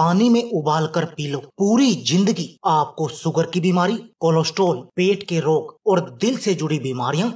पानी में उबाल कर पी लो पूरी जिंदगी आपको शुगर की बीमारी कोलेस्ट्रोल पेट के रोग और दिल से जुड़ी बीमारियां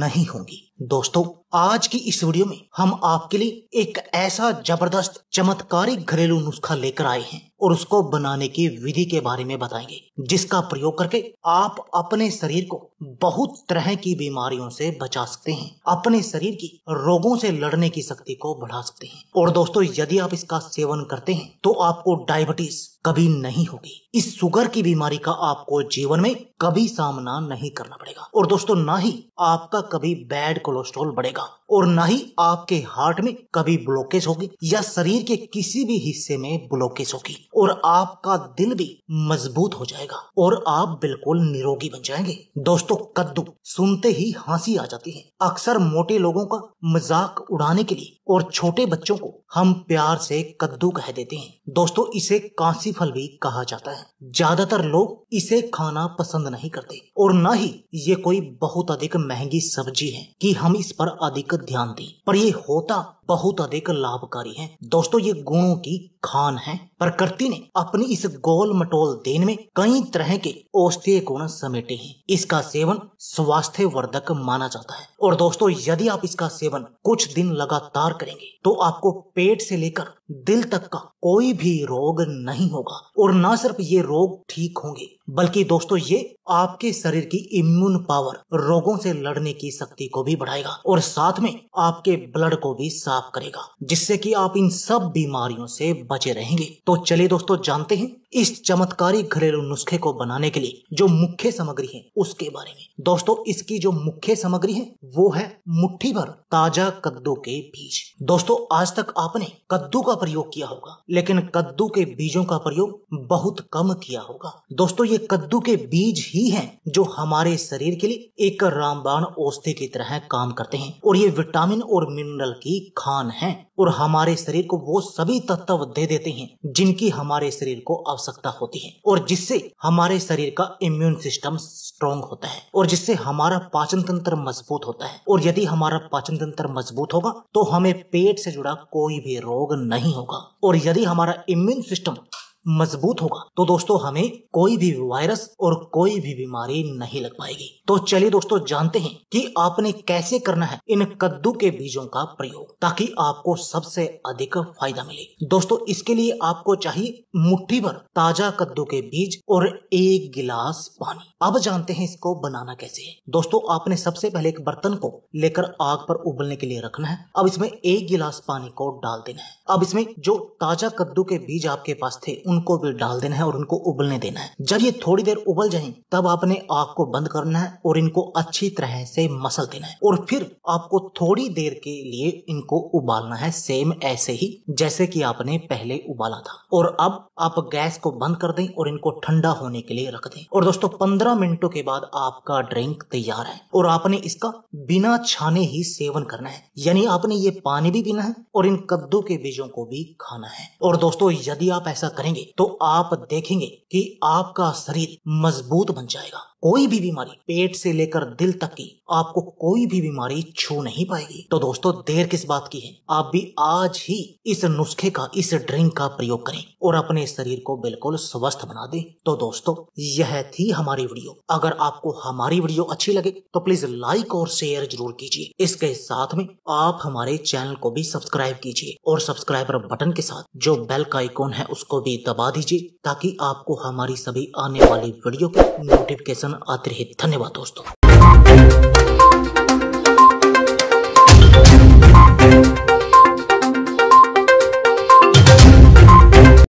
नहीं होंगी दोस्तों आज की इस वीडियो में हम आपके लिए एक ऐसा जबरदस्त चमत्कारी घरेलू नुस्खा लेकर आए हैं और उसको बनाने की विधि के बारे में बताएंगे जिसका प्रयोग करके आप अपने शरीर को बहुत तरह की बीमारियों से बचा सकते हैं अपने शरीर की रोगों से लड़ने की शक्ति को बढ़ा सकते हैं और दोस्तों यदि आप इसका सेवन करते हैं तो आपको डायबिटीज कभी नहीं होगी इस शुगर की बीमारी का आपको जीवन में हमें कभी सामना नहीं करना पड़ेगा और दोस्तों ना ही आपका कभी बैड कोलेस्ट्रॉल बढ़ेगा और ना ही आपके हार्ट में कभी ब्लॉकेज होगी या शरीर के किसी भी हिस्से में ब्लॉकेज होगी और आपका दिल भी मजबूत हो जाएगा और आप बिल्कुल निरोगी बन जाएंगे दोस्तों कद्दू सुनते ही हंसी आ जाती है अक्सर मोटे लोगों का मजाक उड़ाने के लिए और छोटे बच्चों को हम प्यार से कद्दू कह देते हैं दोस्तों इसे कांसी फल भी कहा जाता है ज्यादातर लोग इसे खाना पसंद नहीं करते और न ही ये कोई बहुत अधिक महंगी सब्जी है कि हम इस पर अधिक ध्यान दें पर ये होता बहुत अधिक लाभकारी है दोस्तों ये गुणों की खान है प्रकृति ने अपनी इस गोल मटोल देन में कई तरह के औषधीय गुण समेटे हैं इसका सेवन स्वास्थ्य वर्धक माना जाता है और दोस्तों यदि आप इसका सेवन कुछ दिन लगातार करेंगे तो आपको पेट से लेकर दिल तक का कोई भी रोग नहीं होगा और न सिर्फ ये रोग ठीक होंगे बल्कि दोस्तों ये आपके शरीर की इम्यून पावर रोगों से लड़ने की शक्ति को भी बढ़ाएगा और साथ में आपके ब्लड को भी साफ लाभ करेगा जिससे कि आप इन सब बीमारियों से बचे रहेंगे तो चलिए दोस्तों जानते हैं इस चमत्कारी घरेलू नुस्खे को बनाने के लिए जो मुख्य सामग्री है उसके बारे में दोस्तों इसकी जो मुख्य सामग्री है वो है मुट्ठी भर ताजा कद्दू के बीज दोस्तों आज तक आपने कद्दू का प्रयोग किया होगा लेकिन कद्दू के बीजों का प्रयोग बहुत कम किया होगा दोस्तों ये कद्दू के बीज ही है जो हमारे शरीर के लिए एक रामबाण औषधि की तरह काम करते हैं और ये विटामिन और मिनरल की खान है और हमारे शरीर को वो सभी तत्व दे देते हैं जिनकी हमारे शरीर को आवश्यकता होती है और जिससे हमारे शरीर का इम्यून सिस्टम स्ट्रांग होता है और जिससे हमारा पाचन तंत्र मजबूत होता है और यदि हमारा पाचन तंत्र मजबूत होगा तो हमें पेट से जुड़ा कोई भी रोग नहीं होगा और यदि हमारा इम्यून सिस्टम मजबूत होगा तो दोस्तों हमें कोई भी वायरस और कोई भी बीमारी नहीं लग पाएगी तो चलिए दोस्तों जानते हैं कि आपने कैसे करना है इन कद्दू के बीजों का प्रयोग ताकि आपको सबसे अधिक फायदा मिले दोस्तों इसके लिए आपको चाहिए मुट्ठी भर ताजा कद्दू के बीज और एक गिलास पानी अब जानते हैं इसको बनाना कैसे है दोस्तों आपने सबसे पहले एक बर्तन को लेकर आग पर उबलने के लिए रखना है अब इसमें एक गिलास पानी को डाल देना है अब इसमें जो ताजा कद्दू के बीज आपके पास थे उनको भी डाल देना है और उनको उबलने देना है जब ये थोड़ी देर उबल जाए तब आपने आग को बंद करना है और इनको अच्छी तरह से मसल देना है और फिर आपको थोड़ी देर के लिए इनको उबालना है सेम ऐसे ही जैसे कि आपने पहले उबाला था और अब आप गैस को बंद कर दें और इनको ठंडा होने के लिए रख दें और दोस्तों पंद्रह मिनटों के बाद आपका ड्रिंक तैयार है और आपने इसका बिना छाने ही सेवन करना है यानी आपने ये पानी भी पीना है और इन कद्दू के बीजों को भी खाना है और दोस्तों यदि आप ऐसा करेंगे तो आप देखेंगे कि आपका शरीर मजबूत बन जाएगा कोई भी बीमारी पेट से लेकर दिल तक की आपको कोई भी बीमारी छू नहीं पाएगी तो दोस्तों देर किस बात की है आप भी आज ही इस नुस्खे का इस ड्रिंक का प्रयोग करें और अपने शरीर को बिल्कुल स्वस्थ बना दें तो दोस्तों यह थी हमारी वीडियो अगर आपको हमारी वीडियो अच्छी लगे तो प्लीज लाइक और शेयर जरूर कीजिए इसके साथ में आप हमारे चैनल को भी सब्सक्राइब कीजिए और सब्सक्राइबर बटन के साथ जो बेल का आइकॉन है उसको भी दबा दीजिए ताकि आपको हमारी सभी आने वाली वीडियो की नोटिफिकेशन आते रहे धन्यवाद दोस्तों